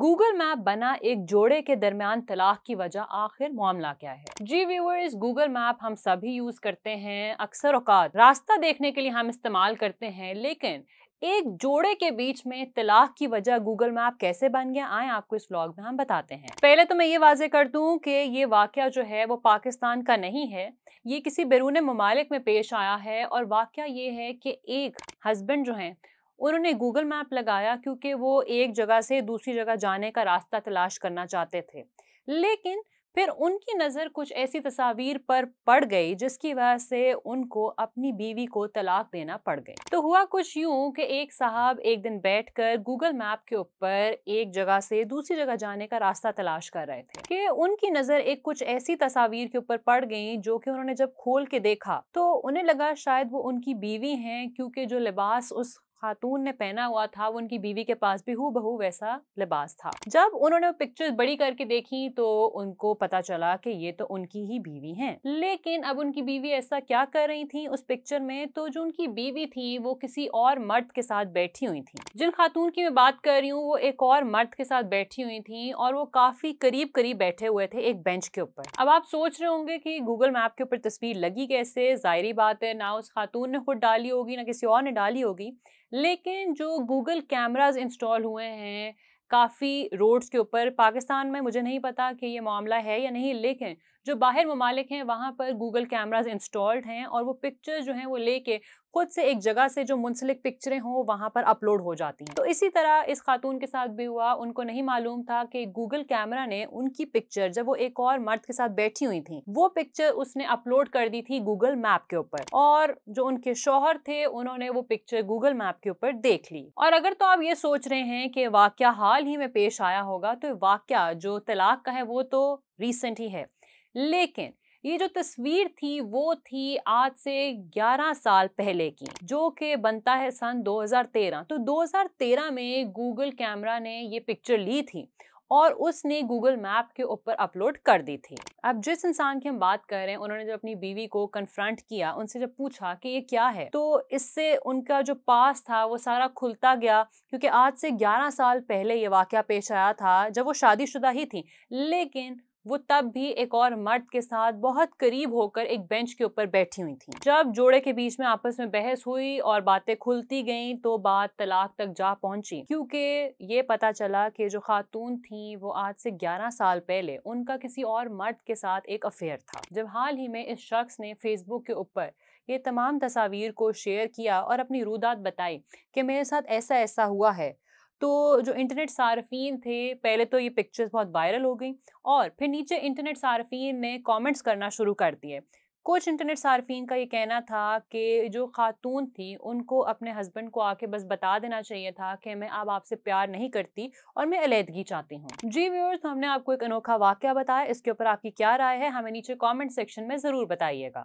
Google map बना एक जोड़े के दरमियान तलाक की वजह आखिर मामला क्या है जी व्यूवर्स गूगल मैप हम सभी यूज करते हैं अक्सर औकात रास्ता देखने के लिए हम इस्तेमाल करते हैं लेकिन एक जोड़े के बीच में तलाक की वजह गूगल मैप कैसे बन गया आए आपको इस व्लॉग में हम बताते हैं पहले तो मैं ये वाजे कर दूं कि ये वाक्य जो है वो पाकिस्तान का नहीं है ये किसी बैरून ममालिक में पेश आया है और वाक्य ये है कि एक हस्बैंड जो हैं उन्होंने गूगल मैप लगाया क्योंकि वो एक जगह से दूसरी जगह जाने का रास्ता तलाश करना चाहते थे लेकिन फिर उनकी नज़र कुछ ऐसी तस्वीर पर पड़ गई जिसकी वजह से उनको अपनी बीवी को तलाक देना पड़ गया तो हुआ कुछ यूं कि एक साहब एक दिन बैठकर गूगल मैप के ऊपर एक जगह से दूसरी जगह जाने का रास्ता तलाश कर रहे थे कि उनकी नज़र एक कुछ ऐसी तस्वीर के ऊपर पड़ गई जो कि उन्होंने जब खोल के देखा तो उन्हें लगा शायद वो उनकी बीवी हैं क्योंकि जो लिबास उस खातून ने पहना हुआ था वो उनकी बीवी के पास भी हु बहू वैसा लिबास था जब उन्होंने वो पिक्चर्स बड़ी करके देखी तो उनको पता चला कि ये तो उनकी ही बीवी हैं लेकिन अब उनकी बीवी ऐसा क्या कर रही थी उस पिक्चर में तो जो उनकी बीवी थी वो किसी और मर्द के साथ बैठी हुई थी जिन खातून की मैं बात कर रही हूँ वो एक और मर्द के साथ बैठी हुई थी और वो काफी करीब करीब बैठे हुए थे एक बेंच के ऊपर अब आप सोच रहे होंगे की गूगल मैप के ऊपर तस्वीर लगी कैसे जाहरी बात है ना उस खातून ने खुद डाली होगी ना किसी और ने डाली होगी लेकिन जो गूगल कैमराज इंस्टॉल हुए हैं काफ़ी रोड्स के ऊपर पाकिस्तान में मुझे नहीं पता कि ये मामला है या नहीं लेकिन जो बाहर ममालिक हैं वहाँ पर गूगल कैमराज इंस्टॉल्ड हैं और वो पिक्चर जो हैं वो लेके खुद से एक जगह से जो मुंसलिक पिक्चरें हों वहाँ पर अपलोड हो जाती हैं तो इसी तरह इस खातून के साथ भी हुआ उनको नहीं मालूम था कि गूगल कैमरा ने उनकी पिक्चर जब वो एक और मर्द के साथ बैठी हुई थी वो पिक्चर उसने अपलोड कर दी थी गूगल मैप के ऊपर और जो उनके शोहर थे उन्होंने वो पिक्चर गूगल मैप के ऊपर देख ली और अगर तो आप ये सोच रहे हैं कि वाक्य हाल ही में पेश आया होगा तो वाक्य जो तलाक का है वो तो रिसेंट ही है लेकिन ये जो तस्वीर थी वो थी आज से 11 साल पहले की जो कि बनता है सन 2013 तो 2013 में गूगल कैमरा ने ये पिक्चर ली थी और उसने गूगल मैप के ऊपर अपलोड कर दी थी अब जिस इंसान की हम बात कर रहे हैं उन्होंने जब अपनी बीवी को कन्फ्रंट किया उनसे जब पूछा कि ये क्या है तो इससे उनका जो पास था वो सारा खुलता गया क्योंकि आज से 11 साल पहले ये वाक़ पेश आया था जब वो शादीशुदा ही थी लेकिन वो तब भी एक और मर्द के साथ बहुत करीब होकर एक बेंच के ऊपर बैठी हुई थी जब जोड़े के बीच में आपस में बहस हुई और बातें खुलती गईं तो बात तलाक तक जा पहुंची क्योंकि ये पता चला कि जो खातून थी वो आज से 11 साल पहले उनका किसी और मर्द के साथ एक अफेयर था जब हाल ही में इस शख्स ने फेसबुक के ऊपर ये तमाम तस्वीर को शेयर किया और अपनी रूदात बताई कि मेरे साथ ऐसा ऐसा हुआ है तो जो इंटरनेट सार्फिन थे पहले तो ये पिक्चर्स बहुत वायरल हो गई और फिर नीचे इंटरनेट सार्फिन ने कमेंट्स करना शुरू कर दिए कुछ इंटरनेट सार्फिन का ये कहना था कि जो खातून थी उनको अपने हस्बैंड को आके बस बता देना चाहिए था कि मैं अब आपसे प्यार नहीं करती और मैं अलीहदगी चाहती हूँ जी व्यूअर्स तो हमने आपको एक अनोखा वाक्य बताया इसके ऊपर आपकी क्या राय है हमें नीचे कमेंट सेक्शन में ज़रूर बताइएगा